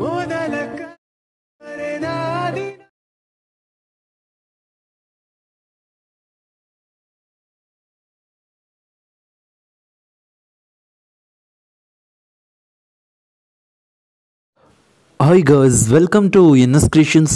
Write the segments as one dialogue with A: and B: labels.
A: more than hi guys welcome to N S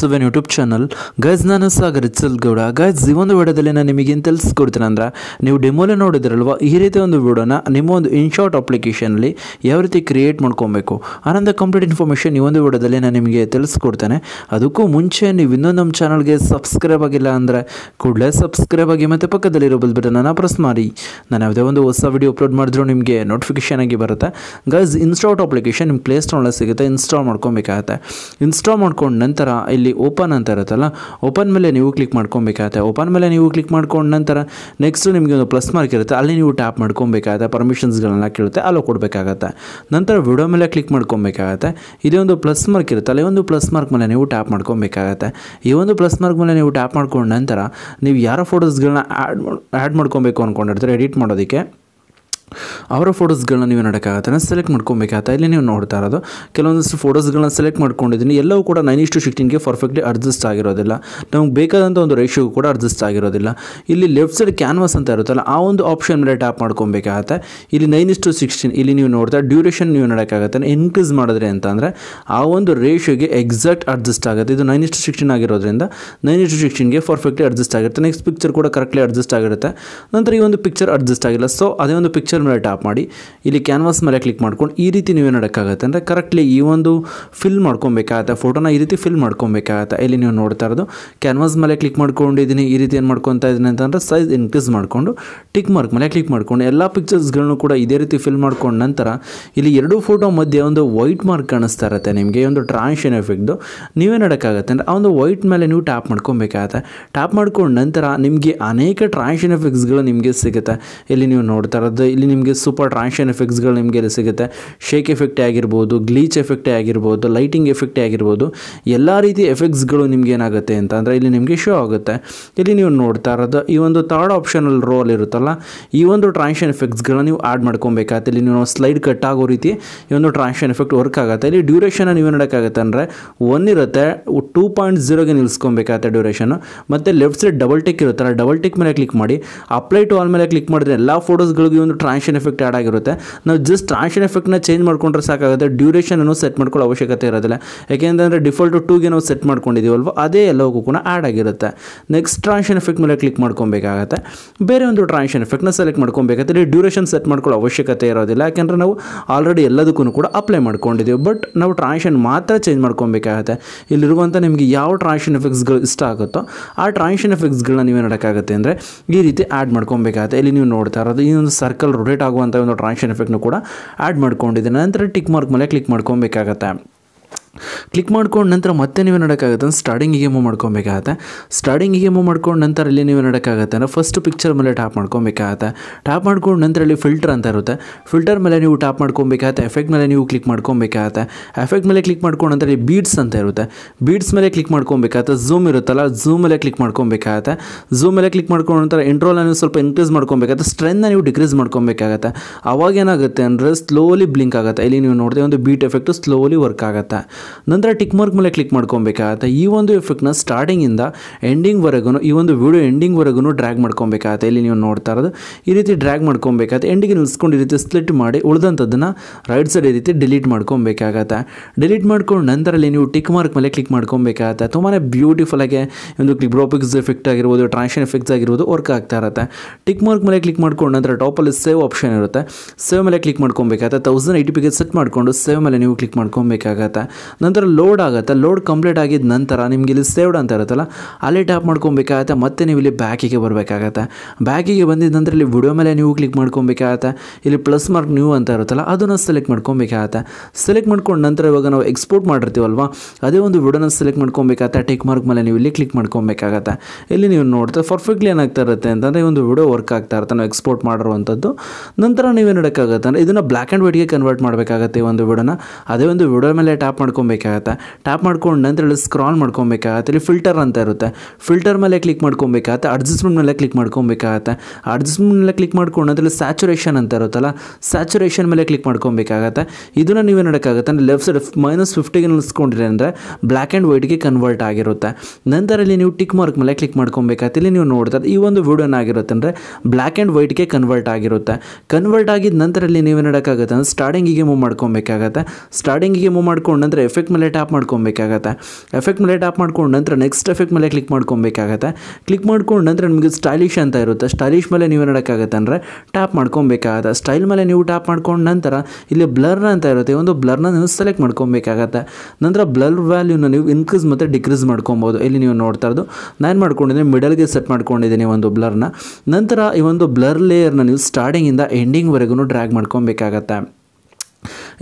A: seven YouTube channel guys ನಾನು Sagar Gowda guys ಈ ಒಂದು ವಿಡಿಯೋದಲ್ಲಿ ನಾನು ನಿಮಗೇನು ತಿಳಿಸ್ಕೊಡ್ತೀನಿ ಅಂದ್ರೆ ನೀವು ಡೆಮೋಲೆ ನೋಡಿದ್ರಲ್ವ ಈ ರೀತಿ ಒಂದು ವಿಡೋನ ನಿಮ್ಮ ಒಂದು ಇನ್ಶಾರ್ಟ್ ಅಪ್ಲಿಕೇಶನಲ್ಲಿ ಯಾವ ರೀತಿ ಕ್ರಿಯೇಟ್ ಮಾಡ್ಕೊಬೇಕು ಆನಂದ ಕಂಪ್ಲೀಟ್ ಇನ್ಫಾರ್ಮೇಷನ್ ಈ ಒಂದು ವಿಡಿಯೋದಲ್ಲಿ ನಾನು ನಿಮಗೆ ತಿಳಿಸ್ಕೊಡ್ತೇನೆ ಅದಕ್ಕೂ ಮುಂಚೆ ನೀವು ಇನ್ನೊಂದು ನಮ್ಮ ಚಾನಲ್ಗೆ ಸಬ್ಸ್ಕ್ರೈಬ್ ಆಗಿಲ್ಲ ಅಂದರೆ ಕೂಡಲೇ ಸಬ್ಸ್ಕ್ರೈಬ್ ಆಗಿ ಮತ್ತು ಪಕ್ಕದಲ್ಲಿರೋ ಬಲ್ ಬಟನನ್ನು ಪ್ರೆಸ್ ಮಾಡಿ ನಾನು ಯಾವುದೇ ಒಂದು ಹೊಸ ವಿಡಿಯೋ ಅಪ್ಲೋಡ್ ಮಾಡಿದ್ರು ನಿಮಗೆ ನೋಟಿಫಿಕೇಶನ್ ಆಗಿ ಬರುತ್ತೆ ಗಾಯ್ಸ್ ಇನ್ಸ್ಟಾಟ್ ಅಪ್ಲಿಕೇಶನ್ ನಿಮ್ಮ ಪ್ಲೇ ಸ್ಟೋರ್ನಲ್ಲಿ ಸಿಗುತ್ತೆ ಇನ್ಸ್ಟಾಲ್ ಮಾಡ್ಕೊಬೇಕು ಮಾಡ್ಕೊಬೇಕಾಗತ್ತೆ ಇನ್ಸ್ಟಾಲ್ ಮಾಡ್ಕೊಂಡು ನಂತರ ಇಲ್ಲಿ ಓಪನ್ ಅಂತ ಇರುತ್ತಲ್ಲ ಓಪನ್ ಮೇಲೆ ನೀವು ಕ್ಲಿಕ್ ಮಾಡ್ಕೊಬೇಕಾಗತ್ತೆ ಓಪನ್ ಮೇಲೆ ನೀವು ಕ್ಲಿಕ್ ಮಾಡ್ಕೊಂಡು ನಂತರ ನೆಕ್ಸ್ಟ್ ನಿಮಗೆ ಒಂದು ಪ್ಲಸ್ ಮಾರ್ಕ್ ಇರುತ್ತೆ ಅಲ್ಲಿ ನೀವು ಟ್ಯಾಪ್ ಮಾಡ್ಕೊಬೇಕಾಗತ್ತೆ ಪರ್ಮಿಷನ್ಸ್ಗಳನ್ನ ಕೇಳುತ್ತೆ ಅಲ್ಲೋ ಕೊಡಬೇಕಾಗತ್ತೆ ನಂತರ ವಿಡಿಯೋ ಮೇಲೆ ಕ್ಲಿಕ್ ಮಾಡ್ಕೊಬೇಕಾಗತ್ತೆ ಇದೇ ಒಂದು ಪ್ಲಸ್ ಮಾರ್ಕ್ ಇರುತ್ತೆ ಅಲ್ಲಿ ಒಂದು ಪ್ಲಸ್ ಮಾರ್ಕ್ ಮೇಲೆ ನೀವು ಟ್ಯಾಪ್ ಮಾಡ್ಕೊಬೇಕಾಗತ್ತೆ ಈ ಒಂದು ಪ್ಲಸ್ ಮಾರ್ಕ್ ಮೇಲೆ ನೀವು ಟ್ಯಾಪ್ ಮಾಡ್ಕೊಂಡು ನಂತರ ನೀವು ಯಾರೋ ಫೋಟೋಸ್ಗಳನ್ನ ಆ್ಯಡ್ ಆ್ಯಡ್ ಮಾಡ್ಕೊಬೇಕು ಅಂದ್ಕೊಂಡಿರ್ತಾರೆ ಎಡಿಟ್ ಮಾಡೋದಕ್ಕೆ ಅವರ ಫೋಟೋಸ್ಗಳನ್ನ ನೀವು ನೋಡೋಕ್ಕಾಗತ್ತೆ ಸೆಲೆಕ್ಟ್ ಮಾಡ್ಕೊಬೇಕಾಗತ್ತೆ ಇಲ್ಲಿ ನೀವು ನೋಡ್ತಾ ಇರೋದು ಕೆಲವೊಂದಷ್ಟು ಫೋಟೋಸ್ಗಳನ್ನ ಸೆಲೆಕ್ಟ್ ಮಾಡ್ಕೊಂಡಿದ್ದೀನಿ ಎಲ್ಲವೂ ಕೂಡ ನೈನ್ ಇಷ್ಟು ಸಿಕ್ಸ್ಟೀನ್ಗೆ ಪರ್ಫೆಕ್ಟ್ಲಿ ಅಡ್ಜಸ್ಟ್ ಆಗಿರೋದಿಲ್ಲ ನಮಗೆ ಬೇಕಾದಂಥ ಒಂದು ರೇಷ್ಯೋ ಕೂಡ ಅಡ್ಜಸ್ಟ್ ಆಗಿರೋದಿಲ್ಲ ಇಲ್ಲಿ ಲೆಫ್ಟ್ ಸೈಡ್ ಕ್ಯಾನ್ವಾಸ್ ಅಂತ ಇರುತ್ತಲ್ಲ ಆ ಒಂದು ಆಪ್ಷನ್ ಮೇಲೆ ಟ್ಯಾಪ್ ಮಾಡ್ಕೊಬೇಕಾಗತ್ತೆ ಇಲ್ಲಿ ನೈನ್ ಇಷ್ಟು ಸಿಕ್ಸ್ಟೀನ್ ಇಲ್ಲಿ ನೀವು ನೋಡ್ತಾ ಡ್ಯೂರೇಷನ್ ನೀವು ನೋಡೋಕ್ಕಾಗತ್ತೆ ಇನ್ಕ್ರೀಸ್ ಮಾಡಿದ್ರೆ ಅಂತಂದರೆ ಆ ಒಂದು ರೇಷ್ಯೋಗೆ ಎಕ್ಸಾಕ್ಟ್ ಅಡ್ಜಸ್ಟ್ ಆಗುತ್ತೆ ಇದು ನೈನ್ ಇಷ್ಟು ಸಿಕ್ಸ್ಟೀನ್ ಆಗಿರೋದ್ರಿಂದ ನೈನ್ ಇಷ್ಟು ಸಿಕ್ಸ್ಟೀನ್ಗೆ ಪರ್ಫೆಕ್ಟ್ಲಿ ಅಡ್ಜಸ್ಟ್ ಆಗಿರುತ್ತೆ ನೆಕ್ಸ್ಟ್ ಪಿಕ್ಚರ್ ಕೂಡ ಕರೆಕ್ಟ್ಲಿ ಅಡ್ಜಸ್ಟ್ ಆಗಿರುತ್ತೆ ನಂತರ ಈ ಒಂದು ಪಿಕ್ಚರ್ ಅಡ್ಜಸ್ಟ್ ಆಗಿಲ್ಲ ಸೊ ಅದೇ ಒಂದು ಪಿಕ್ಚರ್ ಮೇಲೆ ಟ್ಯಾಪ್ ಮಾಡಿ ಇಲ್ಲಿ ಕ್ಯಾನ್ವಾಸ್ ಮೇಲೆ ಕ್ಲಿಕ್ ಮಾಡ್ಕೊಂಡು ಈ ರೀತಿ ನೀವು ನೋಡೋಕ್ಕಾಗತ್ತೆ ಅಂದರೆ ಕರೆಕ್ಟ್ಲಿ ಈ ಒಂದು ಫಿಲ್ ಮಾಡ್ಕೊಬೇಕಾಗತ್ತೆ ಫೋಟೋನ ಈ ರೀತಿ ಫಿಲ್ ಮಾಡ್ಕೊಬೇಕಾಗತ್ತೆ ಇಲ್ಲಿ ನೀವು ನೋಡ್ತಾ ಇರೋದು ಕ್ಯಾನ್ವಾಸ್ ಮೇಲೆ ಕ್ಲಿಕ್ ಮಾಡ್ಕೊಂಡಿದ್ದೀನಿ ಈ ರೀತಿ ಏನು ಮಾಡ್ಕೊತಾ ಇದ್ದೀನಿ ಅಂತಂದರೆ ಸೈಜ್ ಇನ್ಕ್ರೀಸ್ ಮಾಡಿಕೊಂಡು ಟಿಕ್ ಮಾರ್ಕ್ ಮೇಲೆ ಕ್ಲಿಕ್ ಮಾಡ್ಕೊಂಡು ಎಲ್ಲ ಪಿಕ್ಚರ್ಸ್ಗಳನ್ನು ಕೂಡ ಇದೇ ರೀತಿ ಫಿಲ್ ಮಾಡ್ಕೊಂಡ ನಂತರ ಇಲ್ಲಿ ಎರಡು ಫೋಟೋ ಮಧ್ಯೆ ಒಂದು ವೈಟ್ ಮಾರ್ಕ್ ಕಾಣಿಸ್ತಾ ಇರುತ್ತೆ ನಿಮಗೆ ಒಂದು ಟ್ರಾನ್ಷನ್ ಎಫೆಕ್ಟ್ದು ನೀವೇ ನೋಡೋಕ್ಕಾಗತ್ತೆ ಅಂದರೆ ಆ ಒಂದು ವೈಟ್ ಮೇಲೆ ನೀವು ಟ್ಯಾಪ್ ಮಾಡ್ಕೊಬೇಕಾಗತ್ತೆ ಟ್ಯಾಪ್ ಮಾಡ್ಕೊಂಡ ನಂತರ ನಿಮಗೆ ಅನೇಕ ಟ್ರಾನ್ಷನ್ ಎಫೆಕ್ಟ್ಸ್ಗಳು ನಿಮಗೆ ಸಿಗುತ್ತೆ ಇಲ್ಲಿ ನೀವು ನೋಡ್ತಾ ಇರೋದು ಇಲ್ಲಿ ಇಲ್ಲಿ ನಿಮಗೆ ಸೂಪರ್ ಟ್ರಾನ್ಷನ್ ಎಫೆಕ್ಟ್ಸ್ಗಳು ನಿಮಗೆ ಸಿಗುತ್ತೆ ಶೇಕ್ ಎಫೆಕ್ಟೇ ಆಗಿರ್ಬೋದು ಗ್ಲೀಚ್ ಎಫೆಕ್ಟೇ ಆಗಿರ್ಬೋದು ಲೈಟಿಂಗ್ ಎಫೆಕ್ಟ್ ಆಗಿರ್ಬೋದು ಎಲ್ಲ ರೀತಿ ಎಫೆಕ್ಟ್ಸ್ಗಳು ನಿಮ್ಗೆ ಏನಾಗುತ್ತೆ ಅಂತ ಇಲ್ಲಿ ನಿಮಗೆ ಶೋ ಆಗುತ್ತೆ ಇಲ್ಲಿ ನೀವು ನೋಡ್ತಾ ಇರೋದು ಈ ಒಂದು ಥರ್ಡ್ ಆಪ್ಷನಲ್ ರೋಲ್ ಇರುತ್ತಲ್ಲ ಈ ಒಂದು ಟ್ರಾನ್ಷನ್ ಎಫೆಕ್ಟ್ಸ್ಗಳನ್ನ ನೀವು ಆ್ಯಡ್ ಮಾಡ್ಕೊಬೇಕಾಗತ್ತೆ ಇಲ್ಲಿ ನೀವು ಸ್ಲೈಡ್ ಕಟ್ ಆಗೋ ರೀತಿ ಈ ಒಂದು ಟ್ರಾನ್ಷನ್ ಎಫೆಕ್ಟ್ ವರ್ಕ್ ಆಗುತ್ತೆ ಇಲ್ಲಿ ಡ್ಯೂರೇಷನ್ ನೀವು ನೋಡೋಕ್ಕಾಗತ್ತೆ ಅಂದರೆ ಒನ್ ಇರುತ್ತೆ ಟೂ ಪಾಯಿಂಟ್ ಜೀರೋಗೆ ನಿಲ್ಸ್ಕೊಬೇಕಾಗತ್ತೆ ಡ್ಯೂರೇಷನು ಮತ್ತು ಲೆಫ್ಟ್ ಸೈಡ್ ಡಬಲ್ ಟಿಕ್ ಇರುತ್ತಲ್ಲ ಡಬಲ್ ಟಿಕ್ ಮೇಲೆ ಕ್ಲಿಕ್ ಮಾಡಿ ಅಪ್ಲೈ ಟು ಆಲ್ ಮೇಲೆ ಕ್ಲಿಕ್ ಮಾಡಿದ್ರೆ ಎಲ್ಲ ಫೋಟೋಸ್ಗಳಿಗೆ ಒಂದು ಟ್ರಾನ್ಸ್ ಟ್ರಾನ್ಷನ್ ಎಫೆಕ್ಟ್ ಆ್ಯಡ್ ಆಗಿರುತ್ತೆ ನಾವು ಜಸ್ಟ್ ಟ್ರಾನ್ಷನ್ ಎಫೆಕ್ಟ್ನ ಚೇಂಜ್ ಮಾಡ್ಕೊಂಡ್ರೆ ಸಾಕಾಗುತ್ತೆ ಡ್ಯೂರೇಷನ್ ಅನ್ನು ಸೆಟ್ ಮಾಡ್ಕೊಳ್ಳೋ ಅವಶ್ಯಕತೆ ಇರೋದಿಲ್ಲ ಯಾಕೆಂದರೆ ಡಿಫಾಲ್ಟ್ ಟೂಗೆ ನಾವು ಸೆಟ್ ಮಾಡ್ಕೊಂಡಿದ್ದೀವಲ್ವ ಅದೇ ಎಲ್ಲವೂ ಕೂಡ ಆ್ಯಡ್ ಆಗಿರುತ್ತೆ ನೆಕ್ಸ್ಟ್ ಟ್ರಾನ್ಷನ್ ಎಫೆಕ್ಟ್ ಮೇಲೆ ಕ್ಲಿಕ್ ಮಾಡ್ಕೊಬೇಕಾಗತ್ತೆ ಬೇರೆ ಒಂದು ಟ್ರಾನ್ಷನ್ ಎಫೆಕ್ಟ್ನ ಸೆಲೆಕ್ಟ್ ಮಾಡ್ಕೊಬೇಕಾಗತ್ತೆ ಇಲ್ಲಿ ಡ್ಯೂರೇಷನ್ ಸೆಟ್ ಮಾಡ್ಕೊಳ್ಳೋ ಅವಶ್ಯಕತೆ ಇರೋದಿಲ್ಲ ಯಾಕೆಂದ್ರೆ ನಾವು ಆಲ್ರೆಡಿ ಎಲ್ಲದಕ್ಕೂ ಕೂಡ ಅಪ್ಲೈ ಮಾಡ್ಕೊಂಡಿದ್ದೀವಿ ಬಟ್ ನಾವು ಟ್ರಾನ್ಷನ್ ಮಾತ್ರ ಚೇಂಜ್ ಮಾಡ್ಕೊಬೇಕಾಗತ್ತೆ ಇಲ್ಲಿರುವಂಥ ನಿಮಗೆ ಯಾವ ಟ್ರಾನ್ಷನ್ ಎಫೆಕ್ಟ್ಸ್ಗಳು ಇಷ್ಟ ಆಗುತ್ತೋ ಆ ಟ್ರಾನ್ಷನ್ ಎಫೆಕ್ಟ್ಸ್ಗಳನ್ನ ನೀವೇ ಮಾಡೋಕ್ಕಾಗುತ್ತೆ ಅಂದರೆ ಈ ರೀತಿ ಆ್ಯಡ್ ಮಾಡ್ಕೊಬೇಕಾಗತ್ತೆ ಇಲ್ಲಿ ನೀವು ನೋಡ್ತಾ ಇರೋದು ಈ ಒಂದು ಸರ್ಕಲ್ ರೊಟೇಟ್ ಆಗುವಂಥ ಒಂದು ಟ್ರಾನ್ಸಾಕ್ಷನ್ ಎಫೆಕ್ಟ್ನು ಕೂಡ ಆ್ಯಡ್ ಮಾಡ್ಕೊಂಡಿದ್ದೀನಿ ನಂತರ ಟಿಕ್ ಮಾರ್ಕ್ ಮೇಲೆ ಕ್ಲಿಕ್ ಮಾಡ್ಕೊಬೇಕಾಗತ್ತೆ ಕ್ಲಿಕ್ ಮಾಡ್ಕೊಂಡು ನಂತರ ಮತ್ತೆ ನೀವು ನೋಡೋಕ್ಕಾಗುತ್ತೆ ಅಂದ್ರೆ ಸ್ಟಾರ್ಟಿಂಗಿಗೆ ಮೂವ್ ಮಾಡ್ಕೊಬೇಕಾಗತ್ತೆ ಸ್ಟಾರ್ಟಿಂಗಿಗೆ ಮೂವ್ ಮಾಡ್ಕೊಂಡು ನಂತರ ಇಲ್ಲಿ ನೀವು ನೋಡೋಕ್ಕಾಗತ್ತೆ ಅಂದರೆ ಫಸ್ಟ್ ಪಿಕ್ಚರ್ ಮೇಲೆ ಟ್ಯಾಪ್ ಮಾಡ್ಕೊಬೇಕಾಗತ್ತೆ ಟ್ಯಾಪ್ ಮಾಡ್ಕೊಂಡು ನಂತರ ಅಲ್ಲಿ ಫಿಲ್ಟರ್ ಅಂತ ಇರುತ್ತೆ ಫಿಲ್ಟರ್ ಮೇಲೆ ನೀವು ಟ್ಯಾಪ್ ಮಾಡ್ಕೊಬೇಕಾಗತ್ತೆ ಎಫೆಕ್ಟ್ ಮೇಲೆ ನೀವು ಕ್ಲಿಕ್ ಮಾಡ್ಕೊಬೇಕಾಗತ್ತೆ ಎಫೆಕ್ಟ್ ಮೇಲೆ ಕ್ಲಿಕ್ ಮಾಡ್ಕೊಂಡು ನಂತರ ಇಲ್ಲಿ ಬೀಡ್ಸ್ ಅಂತ ಇರುತ್ತೆ ಬೀಟ್ಸ್ ಮೇಲೆ ಕ್ಲಿಕ್ ಮಾಡ್ಕೊಬೇಕಾಗತ್ತೆ ಝೂಮ್ ಇರುತ್ತಲ್ಲ ಝೂಮ್ ಮೇಲೆ ಕ್ಲಿಕ್ ಮಾಡ್ಕೊಬೇಕಾಗತ್ತೆ ಝೂಮ್ ಮೇಲೆ ಕ್ಲಿಕ್ ಮಾಡ್ಕೊಂಡು ನಂತರ ಇಂಟ್ರೋಲ್ ಸ್ವಲ್ಪ ಇನ್ಕ್ರೀಸ್ ಮಾಡ್ಕೊಬೇಕಾಗತ್ತೆ ಸ್ಟ್ರೆಂತ್ನ ನೀವು ಡಿಕ್ರೀಸ್ ಮಾಡ್ಕೊಬೇಕಾಗತ್ತೆ ಅವಾಗ ಏನಾಗುತ್ತೆ ಅಂದರೆ ಸ್ಲೋಲಿ ಬ್ಲಿಂಕ್ ಆಗುತ್ತೆ ಇಲ್ಲಿ ನೀವು ನೋಡಿದೆ ಒಂದು ಬೀಟ್ ಎಫೆಕ್ಟು ಸ್ಲೋಲಿ ವರ್ಕ್ ಆಗುತ್ತೆ ನಂತರ ಟಿಕ್ ಮಾರ್ಕ್ ಮೇಲೆ ಕ್ಲಿಕ್ ಮಾಡ್ಕೊಬೇಕಾಗತ್ತೆ ಈ ಒಂದು ಎಫೆಕ್ಟ್ನ ಸ್ಟಾರ್ಟಿಂಗಿಂದ ಎಂಡಿಂಗ್ವರೆಗೂ ಈ ಒಂದು ವಿಡಿಯೋ ಎಂಡಿಂಗ್ವರೆಗೂ ಡ್ರ್ಯಾಗ್ ಮಾಡ್ಕೊಬೇಕಾಗತ್ತೆ ಇಲ್ಲಿ ನೀವು ನೋಡ್ತಾ ಇರೋದು ಈ ರೀತಿ ಡ್ರ್ಯಾಗ್ ಮಾಡ್ಕೊಬೇಕಾಗತ್ತೆ ಎಂಡಿಗೆ ನಿಲ್ಸ್ಕೊಂಡು ಈ ರೀತಿ ಸ್ಲಿಟ್ ಮಾಡಿ ಉಳಿದಂಥದ್ದನ್ನು ರೈಟ್ ಸೈಡ್ ಈ ರೀತಿ ಡಿಲೀಟ್ ಮಾಡ್ಕೊಬೇಕಾಗತ್ತೆ ಡಿಲೀಟ್ ಮಾಡ್ಕೊಂಡು ನಂತರ ಅಲ್ಲಿ ನೀವು ಟಿಕ್ ಮಾರ್ಕ್ ಮೇಲೆ ಕ್ಲಿಕ್ ಮಾಡ್ಕೊಬೇಕಾಗತ್ತೆ ತುಂಬಾ ಬ್ಯೂಟಿಫುಲ್ ಆಗಿ ಒಂದು ಕ್ಲಿಬ್ರೋಪಿಕ್ಸ್ ಎಫೆಕ್ಟ್ ಆಗಿರ್ಬೋದು ಟ್ರಾನ್ಸಿಷನ್ ಎಫೆಕ್ಟ್ಸ್ ಆಗಿರ್ಬೋದು ವರ್ಕ್ ಆಗ್ತಾ ಇರುತ್ತೆ ಟಿಕ್ ಮಾರ್ಕ್ ಮೇಲೆ ಕ್ಲಿಕ್ ಮಾಡ್ಕೊಂಡು ನಂತರ ಟಾಪಲ್ಲಿ ಸೇವ್ ಆಪ್ಷನ್ ಇರುತ್ತೆ ಸೇವ್ ಮೇಲೆ ಕ್ಲಿಕ್ ಮಾಡ್ಕೊಬೇಕಾಗತ್ತೆ ತೌಸಂಡ್ ಏಯ್ಟಿ ಪಿಗೆ ಸೆಟ್ ಮಾಡ್ಕೊಂಡು ಸೇವ್ ಮೇಲೆ ನೀವು ಕ್ಲಿಕ್ ಮಾಡ್ಕೊಬೇಕಾಗತ್ತೆ ನಂತರ ಲೋಡ್ ಆಗುತ್ತೆ ಲೋಡ್ ಕಂಪ್ಲೀಟ್ ಆಗಿದ ನಂತರ ನಿಮ್ಗೆ ಇಲ್ಲಿ ಸೇವ್ಡ್ ಅಂತ ಇರುತ್ತಲ್ಲ ಅಲ್ಲಿ ಟ್ಯಾಪ್ ಮಾಡ್ಕೊಬೇಕಾಗತ್ತೆ ಮತ್ತೆ ನೀವು ಇಲ್ಲಿ ಬ್ಯಾಕಿಗೆ ಬರಬೇಕಾಗತ್ತೆ ಬ್ಯಾಕಿಗೆ ಬಂದಿದ ನಂತರ ಇಲ್ಲಿ ವಿಡಿಯೋ ಮೇಲೆ ನೀವು ಕ್ಲಿಕ್ ಮಾಡ್ಕೊಬೇಕಾಗತ್ತೆ ಇಲ್ಲಿ ಪ್ಲಸ್ ಮಾರ್ಕ್ ನ್ಯೂ ಅಂತ ಇರುತ್ತಲ್ಲ ಅದನ್ನು ಸೆಲೆಕ್ಟ್ ಮಾಡ್ಕೊಬೇಕಾಗತ್ತೆ ಸೆಲೆಕ್ಟ್ ಮಾಡ್ಕೊಂಡು ನಂತರ ಇವಾಗ ನಾವು ಎಕ್ಸ್ಪೋರ್ಟ್ ಮಾಡಿರ್ತೀವಲ್ವಾ ಅದೇ ಒಂದು ವಿಡಿಯೋನ ಸೆಲೆಕ್ಟ್ ಮಾಡ್ಕೊಬೇಕಾಗತ್ತೆ ಟೆಕ್ ಮಾರ್ಕ್ ಮೇಲೆ ನೀವು ಇಲ್ಲಿ ಕ್ಲಿಕ್ ಮಾಡ್ಕೊಬೇಕಾಗತ್ತೆ ಇಲ್ಲಿ ನೀವು ನೋಡ್ತಾ ಪರ್ಫೆಕ್ಟ್ಲಿ ಏನಾಗ್ತಾ ಇರುತ್ತೆ ಅಂತಂದರೆ ಒಂದು ವಿಡಿಯೋ ವರ್ಕ್ ಆಗ್ತಾ ಇರುತ್ತೆ ನಾವು ಎಕ್ಸ್ಪೋರ್ಟ್ ಮಾಡಿರುವಂಥದ್ದು ನಂತರ ನೀವು ಏನು ಅಂದರೆ ಇದನ್ನು ಬ್ಲ್ಯಾಕ್ ಆ್ಯಂಡ್ ವೈಟ್ಗೆ ಕನ್ವರ್ಟ್ ಮಾಡಬೇಕಾಗತ್ತೆ ಈ ಒಂದು ವಿಡಿಯೋನ ಅದೇ ಒಂದು ವಿಡಿಯೋ ಮೇಲೆ ಟ್ಯಾಪ್ ಮಾಡ್ಕೊಂಡು ಮಾಡ್ಕೊಬೇಕಾಗತ್ತೆ ಟ್ಯಾಪ್ ಮಾಡ್ಕೊಂಡು ನಂತರ ಸ್ಕ್ರಾಲ್ ಮಾಡ್ಕೊಬೇಕಾಗತ್ತೆ ಇಲ್ಲಿ ಫಿಲ್ಟರ್ ಅಂತ ಇರುತ್ತೆ ಫಿಲ್ಟರ್ ಮೇಲೆ ಕ್ಲಿಕ್ ಮಾಡ್ಕೊಬೇಕಾಗತ್ತೆ ಅಡ್ಜಸ್ಟ್ಮೆಂಟ್ ಮೇಲೆ ಕ್ಲಿಕ್ ಮಾಡ್ಕೊಬೇಕಾಗತ್ತೆ ಅಡ್ಜಸ್ಟ್ಮೆಂಟ್ ಮೇಲೆ ಕ್ಲಿಕ್ ಮಾಡ್ಕೊಂಡು ಅದರಲ್ಲಿ ಸ್ಯಾಚುರೇಷನ್ ಅಂತ ಇರುತ್ತಲ್ಲ ಸ್ಯಾಚುರೇಷನ್ ಮೇಲೆ ಕ್ಲಿಕ್ ಮಾಡ್ಕೊಬೇಕಾಗತ್ತೆ ಇದನ್ನು ನೀವೇ ಅಂದ್ರೆ ಲೆಫ್ಟ್ ಸೈಡ್ ಮೈನಸ್ ಫಿಫ್ಟಿಗೆ ನಿಲ್ಸ್ಕೊಂಡಿರಿ ಅಂದರೆ ಬ್ಲ್ಯಾಕ್ ಆ್ಯಂಡ್ ವೈಟ್ಗೆ ಕನ್ವರ್ಟ್ ಆಗಿರುತ್ತೆ ನಂತರ ಇಲ್ಲಿ ನೀವು ಟಿಕ್ ಮಾರ್ಕ್ ಮೇಲೆ ಕ್ಲಿಕ್ ಮಾಡ್ಕೊಬೇಕಾಗತ್ತೆ ಇಲ್ಲಿ ನೀವು ನೋಡ್ತಾರೆ ಈ ಒಂದು ವಿಡಿಯೋನ ಆಗಿರುತ್ತೆ ಅಂದರೆ ಬ್ಲ್ಯಾಕ್ ಆ್ಯಂಡ್ ವೈಟ್ಗೆ ಕನ್ವರ್ಟ್ ಆಗಿರುತ್ತೆ ಕನ್ವರ್ಟ್ ಆಗಿದ ನಂತರ ಇಲ್ಲಿ ನೀವು ಅಂದ್ರೆ ಅಂದರೆ ಸ್ಟಾರ್ಟಿಂಗಿಗೆ ಮೂವ್ ಮಾಡ್ಕೊಬೇಕಾಗತ್ತೆ ಸ್ಟಾರ್ಟಿಂಗಿಗೆ ಮೂವ್ ಮಾಡ್ಕೊಂಡು ಅಂದರೆ ಎಫೆಕ್ಟ್ ಮೇಲೆ ಟ್ಯಾಪ್ ಮಾಡ್ಕೊಬೇಕಾಗತ್ತೆ ಎಫೆಕ್ಟ್ ಮೇಲೆ ಟ್ಯಾಪ್ ಮಾಡ್ಕೊಂಡು ನಂತರ ನೆಕ್ಸ್ಟ್ ಎಫೆಕ್ಟ್ ಮೇಲೆ ಕ್ಲಿಕ್ ಮಾಡ್ಕೊಬೇಕಾಗತ್ತೆ ಕ್ಲಿಕ್ ಮಾಡ್ಕೊಂಡು ನಂತರ ನಿಮಗೆ ಸ್ಟೈಲಿಶ್ ಅಂತ ಇರುತ್ತೆ ಸ್ಟೈಲಿಶ್ ಮೇಲೆ ನೀವು ಮಾಡೋಕ್ಕಾಗತ್ತೆ ಅಂದರೆ ಟ್ಯಾಪ್ ಮಾಡ್ಕೊಬೇಕಾಗತ್ತೆ ಸ್ಟೈಲ್ ಮೇಲೆ ನೀವು ಟ್ಯಾಪ್ ಮಾಡ್ಕೊಂಡು ನಂತರ ಇಲ್ಲಿ ಬ್ಲರ್ ಅಂತ ಇರುತ್ತೆ ಒಂದು ಬ್ಲರ್ನ ನೀವು ಸೆಲೆಕ್ಟ್ ಮಾಡ್ಕೊಬೇಕಾಗತ್ತೆ ನಂತರ ಬ್ಲರ್ ವ್ಯಾಲ್ಯೂನ ನೀವು ಇನ್ಕ್ರೀಸ್ ಮತ್ತು ಡಿಕ್ರೀಸ್ ಮಾಡ್ಕೊಬೋದು ಇಲ್ಲಿ ನೀವು ನೋಡ್ತಾ ಇರೋದು ನಾನು ಮಾಡ್ಕೊಂಡಿದ್ದೀನಿ ಮಿಡಲ್ಗೆ ಸೆಟ್ ಮಾಡ್ಕೊಂಡಿದ್ದೀನಿ ಒಂದು ಬ್ಲರ್ನ ನಂತರ ಈ ಒಂದು ಬ್ಲರ್ ಲೇಯರ್ನ ನೀವು ಸ್ಟಾರ್ಟಿಂಗಿಂದ ಎಂಡಿಂಗ್ವರೆಗೂ ಡ್ರ್ಯಾಗ್ ಮಾಡ್ಕೊಬೇಕಾಗತ್ತೆ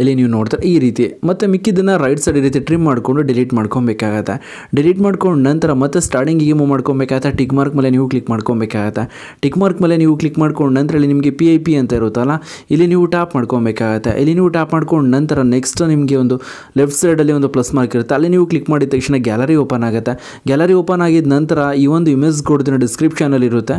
A: ಇಲ್ಲಿ ನೀವು ನೋಡ್ತಾರೆ ಈ ರೀತಿ ಮತ್ತು ಮಿಕ್ಕಿದ್ದನ್ನು ರೈಟ್ ಸೈಡ್ ಈ ರೀತಿ ಟ್ರಿಮ್ ಮಾಡಿಕೊಂಡು ಡಿಲೀಟ್ ಮಾಡ್ಕೊಬೇಕಾಗತ್ತೆ ಡಿಲೀಟ್ ಮಾಡ್ಕೊಂಡು ನಂತರ ಮತ್ತೆ ಸ್ಟಾರ್ಟಿಂಗಿಗೆ ಮೂವ್ ಮಾಡ್ಕೊಬೇಕಾಗತ್ತೆ ಟಿಕ್ ಮಾರ್ಕ್ ಮೇಲೆ ನೀವು ಕ್ಲಿಕ್ ಮಾಡ್ಕೊಬೇಕಾಗತ್ತೆ ಟಿಕ್ ಮಾರ್ಕ್ ಮೇಲೆ ನೀವು ಕ್ಲಿಕ್ ಮಾಡ್ಕೊಂಡು ನಂತರ ಇಲ್ಲಿ ನಿಮಗೆ ಪಿ ಐ ಪಿ ಅಂತ ಇರುತ್ತಲ್ಲ ಇಲ್ಲಿ ನೀವು ಟ್ಯಾಪ್ ಮಾಡ್ಕೊಬೇಕಾಗತ್ತೆ ಇಲ್ಲಿ ನೀವು ಟ್ಯಾಪ್ ಮಾಡ್ಕೊಂಡು ನಂತರ ನೆಕ್ಸ್ಟ್ ನಿಮಗೆ ಒಂದು ಲೆಫ್ಟ್ ಸೈಡಲ್ಲಿ ಒಂದು ಪ್ಲಸ್ ಮಾರ್ಕ್ ಇರುತ್ತೆ ಅಲ್ಲಿ ನೀವು ಕ್ಲಿಕ್ ಮಾಡಿದ ತಕ್ಷಣ ಗ್ಯಾಲರಿ ಓಪನ್ ಆಗುತ್ತೆ ಗ್ಯಾಲರಿ ಓಪನ್ ಆಗಿದ ನಂತರ ಈ ಒಂದು ಇಮೇಜ್ ಕೊಡ್ತೀನಿ ಡಿಸ್ಕ್ರಿಪ್ಷನಲ್ಲಿ ಇರುತ್ತೆ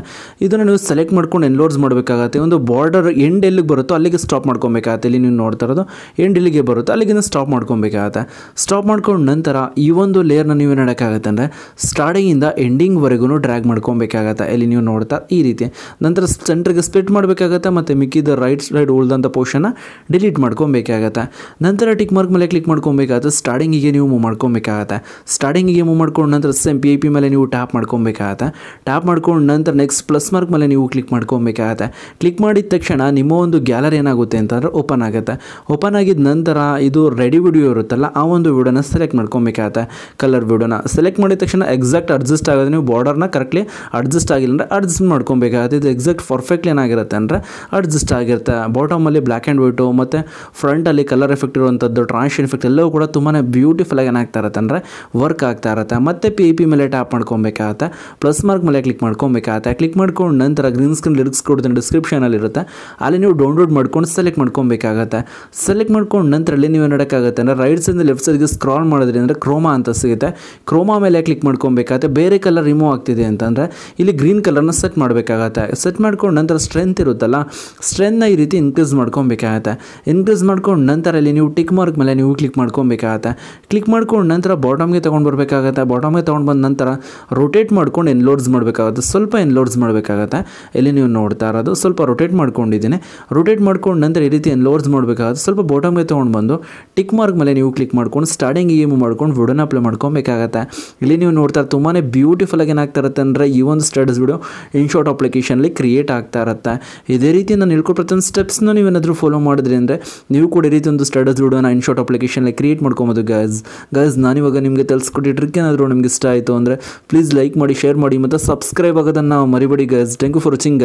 A: ಇದನ್ನು ನೀವು ಸೆಲೆಕ್ಟ್ ಮಾಡ್ಕೊಂಡು ಎನ್ಲೋಡ್ಸ್ ಮಾಡಬೇಕಾಗತ್ತೆ ಒಂದು ಬಾರ್ಡರ್ ಎಂಡ್ ಎಲ್ಲಿಗೆ ಬರುತ್ತೋ ಅಲ್ಲಿಗೆ ಸ್ಟಾಪ್ ಮಾಡ್ಕೊಬೇಕಾಗತ್ತೆ ಇಲ್ಲಿ ನೀವು ನೋಡ್ತಾ ಇರೋದು ಏನು ಇಲ್ಲಿಗೆ ಬರುತ್ತೆ ಅಲ್ಲಿಗಿಂತ ಸ್ಟಾಪ್ ಮಾಡ್ಕೊಬೇಕಾಗತ್ತೆ ಸ್ಟಾಪ್ ಮಾಡ್ಕೊಂಡು ನಂತರ ಈ ಒಂದು ಲೇಯರ್ನ ನೀವು ಮಾಡೋಕ್ಕಾಗತ್ತೆ ಅಂದರೆ ಸ್ಟಾರ್ಟಿಂಗಿಂದ ಎಂಡಿಂಗ್ವರೆಗೂ ಡ್ರ್ಯಾಗ್ ಮಾಡ್ಕೊಬೇಕಾಗತ್ತೆ ಇಲ್ಲಿ ನೀವು ನೋಡ್ತಾ ಈ ರೀತಿ ನಂತರ ಸೆಂಟ್ರಿಗೆ ಸ್ಪ್ಲಿಟ್ ಮಾಡಬೇಕಾಗತ್ತೆ ಮತ್ತು ಮಿಕ್ಕಿದ ರೈಟ್ ಸೈಡ್ ಉಳ್ದಂಥ ಪೋರ್ಷನ್ನ ಡಿಲೀಟ್ ಮಾಡ್ಕೊಬೇಕಾಗತ್ತೆ ನಂತರ ಟಿಕ್ ಮಾರ್ಕ್ ಮೇಲೆ ಕ್ಲಿಕ್ ಮಾಡ್ಕೊಬೇಕಾಗತ್ತೆ ಸ್ಟಾರ್ಟಿಂಗಿಗೆ ನೀವು ಮೂವ್ ಮಾಡ್ಕೊಬೇಕಾಗತ್ತೆ ಸ್ಟಾರ್ಟಿಂಗಿಗೆ ಮೂವ್ ಮಾಡ್ಕೊಂಡು ನಂತರ ಸೇಮ್ ಪಿ ಐ ಪಿ ಮೇಲೆ ನೀವು ಟ್ಯಾಪ್ ಮಾಡ್ಕೊಬೇಕಾಗತ್ತೆ ಟ್ಯಾಪ್ ಮಾಡ್ಕೊಂಡು ನಂತರ ನೆಕ್ಸ್ಟ್ ಪ್ಲಸ್ ಮಾರ್ಕ್ ಮೇಲೆ ನೀವು ಕ್ಲಿಕ್ ಮಾಡ್ಕೊಬೇಕಾಗತ್ತೆ ಕ್ಲಿಕ್ ಮಾಡಿದ ತಕ್ಷಣ ನಿಮ್ಮ ಒಂದು ಗ್ಯಾಲರಿ ಏನಾಗುತ್ತೆ ಅಂತಂದರೆ ಓಪನ್ ಆಗುತ್ತೆ ಓಪನ್ ಆಗಿದ ನಂತರ ಇದು ರೆಡಿ ವಿಡಿಯೋ ಇರುತ್ತಲ್ಲ ಆ ಒಂದು ವಿಡಿಯೋನ ಸೆಲೆಕ್ಟ್ ಮಾಡ್ಕೊಬೇಕಾಗುತ್ತೆ ಕಲರ್ ವಿಡಿಯೋನ ಸೆಲೆಕ್ಟ್ ಮಾಡಿದ ತಕ್ಷಣ ಎಕ್ಸಾಕ್ಟ್ ಅಡ್ಜಸ್ಟ್ ಆಗೋದು ನೀವು ಬಾರ್ಡರ್ನ ಕರೆಕ್ಟ್ಲಿ ಅಡ್ಜಸ್ಟ್ ಆಗಿಲ್ಲ ಅಂದ್ರೆ ಅಡ್ಜಸ್ಟ್ ಮಾಡ್ಕೊಬೇಕಾಗತ್ತೆ ಇದು ಎಕ್ಸಾಕ್ಟ್ ಪರ್ಫೆಕ್ಟ್ಲಿ ಏನಾಗಿರುತ್ತೆ ಅಂದರೆ ಅಡ್ಜಸ್ಟ್ ಆಗಿರುತ್ತೆ ಬಾಟಮಲ್ಲಿ ಬ್ಲ್ಯಾಕ್ ಆ್ಯಂಡ್ ವೈಟು ಮತ್ತು ಫ್ರಂಟಲ್ಲಿ ಕಲರ್ ಎಫೆಕ್ಟ್ ಇರುವಂಥದ್ದು ಟ್ರಾನ್ಷನ್ ಎಫೆಕ್ಟ್ ಎಲ್ಲವೂ ಕೂಡ ತುಂಬಾ ಬ್ಯೂಟಿಫುಲ್ ಏನಾಗ್ತಾ ಇರುತ್ತೆ ಅಂದರೆ ವರ್ಕ್ ಆಗ್ತಾ ಇರುತ್ತೆ ಮತ್ತು ಪಿ ಇ ಪಿ ಮೇಲೆ ಟ್ಯಾಪ್ ಮಾಡ್ಕೊಬೇಕಾಗತ್ತೆ ಪ್ಲಸ್ ಮಾರ್ಕ್ ಮೇಲೆ ಕ್ಲಿಕ್ ಮಾಡ್ಕೊಬೇಕಾಗುತ್ತೆ ಕ್ಲಿಕ್ ಮಾಡ್ಕೊಂಡು ನಂತರ ಗ್ರೀನ್ ಸ್ಕ್ರೀನ್ ಲಿರಿಕ್ಸ್ ಕೊಡ್ತೀನಿ ಡಿಸ್ಕ್ರಿಪ್ಷನಲ್ಲಿ ಇರುತ್ತೆ ಅಲ್ಲಿ ನೀವು ಡೌನ್ಲೋಡ್ ಮಾಡ್ಕೊಂಡು ಸೆಲೆಕ್ಟ್ ಮಾಡ್ಕೊಬೇಕಾಗತ್ತೆ ಸೆಲೆಕ್ಟ್ ಸೆಲೆಕ್ಟ್ ಮಾಡ್ಕೊಂಡು ನಂತರ ಅಲ್ಲಿ ನೀವು ನೋಡೋಕ್ಕಾಗುತ್ತೆ ಅಂದರೆ ರೈಟ್ ಸೈಡ್ ಲೆಫ್ಟ್ ಸೈಡ್ಗೆ ಸ್ಕ್ರಾಲ್ ಮಾಡಿದ್ರೆ ಅಂದರೆ ಕ್ರೋಮಾ ಅಂತ ಸಿಗುತ್ತೆ ಕ್ರೋಮಾ ಮೇಲೆ ಕ್ಲಿಕ್ ಮಾಡ್ಕೊಬೇಕಾಗುತ್ತೆ ಬೇರೆ ಕಲರ್ ರಿಮೂವ್ ಆಗ್ತಿದೆ ಅಂತಂದರೆ ಇಲ್ಲಿ ಗ್ರೀನ್ ಕಲರ್ನ ಸೆಟ್ ಮಾಡಬೇಕಾಗತ್ತೆ ಸೆಟ್ ಮಾಡ್ಕೊಂಡು ನಂತರ ಸ್ಟ್ರೆಂತ್ ಇರುತ್ತಲ್ಲ ಸ್ಟ್ರೆಂತ್ನ ಈ ರೀತಿ ಇನ್ಕ್ರೀಸ್ ಮಾಡ್ಕೊಬೇಕಾಗತ್ತೆ ಇನ್ಕ್ರೀಸ್ ಮಾಡ್ಕೊಂಡು ನಂತರ ಅಲ್ಲಿ ನೀವು ಟಿಕ್ ಮಾರ್ಕ್ ಮೇಲೆ ನೀವು ಕ್ಲಿಕ್ ಮಾಡ್ಕೊಬೇಕಾಗತ್ತೆ ಕ್ಲಿಕ್ ಮಾಡ್ಕೊಂಡು ನಂತರ ಬಾಟಮ್ಗೆ ತೊಗೊಂಡು ಬರಬೇಕಾಗತ್ತೆ ಬಾಟಮ್ಗೆ ತೊಗೊಂಡು ಬಂದ ನಂತರ ರೊಟೇಟ್ ಮಾಡ್ಕೊಂಡು ಎನ್ಲೋಡ್ಸ್ ಮಾಡಬೇಕಾಗುತ್ತೆ ಸ್ವಲ್ಪ ಎನ್ಲೋಡ್ಸ್ ಮಾಡಬೇಕಾಗತ್ತೆ ಇಲ್ಲಿ ನೀವು ನೋಡ್ತಾ ಇರೋದು ಸ್ವಲ್ಪ ರೊಟೇಟ್ ಮಾಡ್ಕೊಂಡಿದ್ದೀನಿ ರೊಟೇಟ್ ಮಾಡ್ಕೊಂಡು ನಂತರ ಈ ರೀತಿ ಎನ್ಲೋಡ್ಸ್ ಮಾಡಬೇಕಾಗುತ್ತೆ ಸ್ವಲ್ಪ ಬಾಟಮ್ಗೆ ತೊಗೊಂಡು ಬಂದು ಟಿಕ್ ಮಾರ್ಕ್ ಮೇಲೆ ನೀವು ಕ್ಲಿಕ್ ಮಾಡ್ಕೊಂಡು ಸ್ಟಾರ್ಟಿಂಗ್ ಇ ಎಮ್ ಮಾಡ್ಕೊಂಡು ವುಡನ್ ಅಪ್ಲೈ ಮಾಡ್ಕೊಬೇಕಾಗತ್ತೆ ಇಲ್ಲಿ ನೀವು ನೋಡ್ತಾ ತುಂಬಾ ಬ್ಯೂಟಿಫುಲ್ ಆಗಿ ಏನಾಗ್ತಾ ಇರುತ್ತೆ ಅಂದರೆ ಈ ಒಂದು ಬಿಡು ವಿಡಿಯೋ ಇನ್ಶಾರ್ಟ್ ಅಪ್ಲಿಕೇಶನಲ್ಲಿ ಕ್ರಿಯೇಟ್ ಆಗ್ತಾ ಇರುತ್ತೆ ಇದೇ ರೀತಿ ನಾನು ಹೇಳ್ಕೊ ಪ್ರತಿಯೊಂದು ಸ್ಟೆಪ್ಸ್ನ ಏನಾದರೂ ಫಾಲೋ ಮಾಡಿದ್ರೆ ಅಂದರೆ ನೀವು ಕೂಡ ಈ ರೀತಿ ಒಂದು ನಾನು ವಿಡಿಯೋನ ಇನ್ಶಾರ್ಟ್ ಅಪ್ಲಿಕೇಶನಲ್ಲಿ ಕ್ರಿಯೇಟ್ ಮಾಡ್ಕೊಬೋದು ಗೈಸ್ ಗೈಸ್ ನಾನಿವಾಗ ನಿಮಗೆ ತಿಳಿಸ್ಕೊಟ್ಟಿದ್ದ ಟ್ರಿಕ್ ಏನಾದರೂ ನಿಮಗೆ ಇಷ್ಟ ಆಯಿತು ಅಂದರೆ ಪ್ಲೀಸ್ ಲೈಕ್ ಮಾಡಿ ಶೇರ್ ಮಾಡಿ ಮತ್ತು ಸಬ್ಸ್ಕ್ರೈಬ್ ಆಗೋದನ್ನು ಮರಿಬೇಡಿ guys thank you for watching